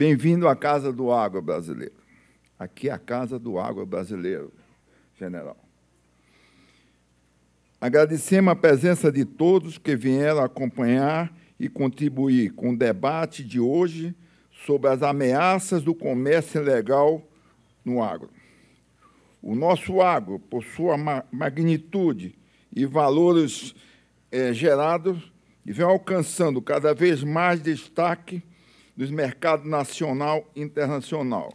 Bem-vindo à Casa do Água Brasileiro. Aqui é a Casa do Água Brasileiro, general. Agradecemos a presença de todos que vieram acompanhar e contribuir com o debate de hoje sobre as ameaças do comércio ilegal no agro. O nosso agro, por sua magnitude e valores é, gerados, vem alcançando cada vez mais destaque nos mercados nacional e internacional.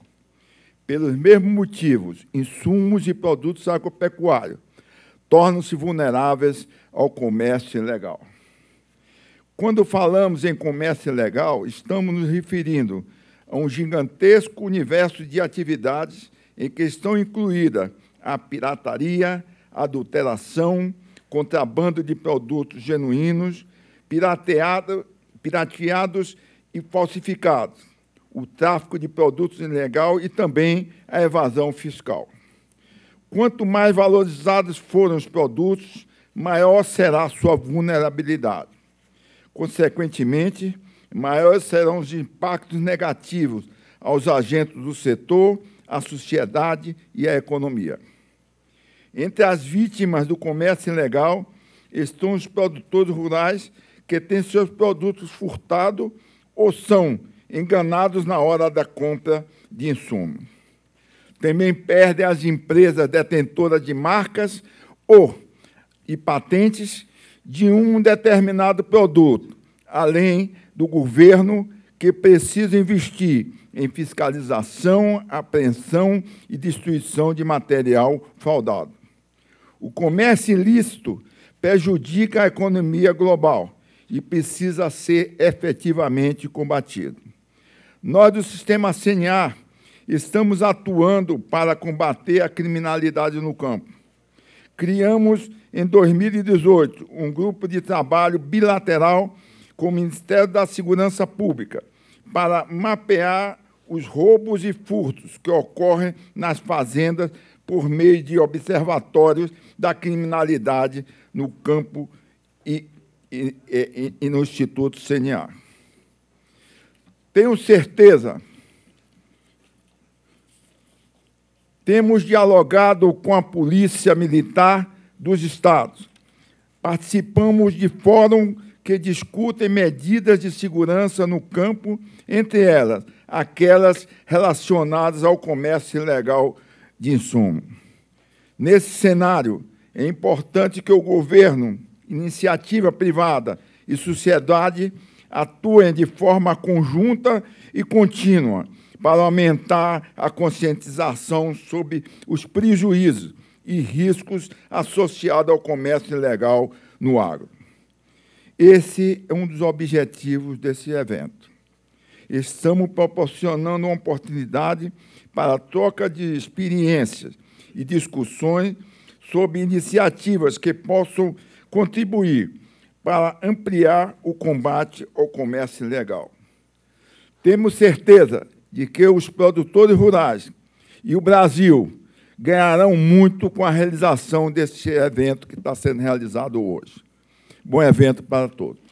Pelos mesmos motivos, insumos e produtos agropecuários tornam-se vulneráveis ao comércio ilegal. Quando falamos em comércio ilegal, estamos nos referindo a um gigantesco universo de atividades em que estão incluídas a pirataria, adulteração, contrabando de produtos genuínos, pirateado, pirateados e falsificados, o tráfico de produtos ilegal e também a evasão fiscal. Quanto mais valorizados forem os produtos, maior será sua vulnerabilidade. Consequentemente, maiores serão os impactos negativos aos agentes do setor, à sociedade e à economia. Entre as vítimas do comércio ilegal estão os produtores rurais que têm seus produtos furtados ou são enganados na hora da compra de insumos. Também perdem as empresas detentoras de marcas ou e patentes de um determinado produto, além do governo que precisa investir em fiscalização, apreensão e destruição de material fraudado. O comércio ilícito prejudica a economia global, e precisa ser efetivamente combatido. Nós do sistema CNA estamos atuando para combater a criminalidade no campo. Criamos em 2018 um grupo de trabalho bilateral com o Ministério da Segurança Pública para mapear os roubos e furtos que ocorrem nas fazendas por meio de observatórios da criminalidade no campo e e, e, e no Instituto CNA. Tenho certeza. Temos dialogado com a Polícia Militar dos Estados. Participamos de fórum que discutem medidas de segurança no campo, entre elas aquelas relacionadas ao comércio ilegal de insumo. Nesse cenário, é importante que o governo iniciativa privada e sociedade atuem de forma conjunta e contínua para aumentar a conscientização sobre os prejuízos e riscos associados ao comércio ilegal no agro. Esse é um dos objetivos desse evento. Estamos proporcionando uma oportunidade para a troca de experiências e discussões sobre iniciativas que possam contribuir para ampliar o combate ao comércio ilegal. Temos certeza de que os produtores rurais e o Brasil ganharão muito com a realização deste evento que está sendo realizado hoje. Bom evento para todos.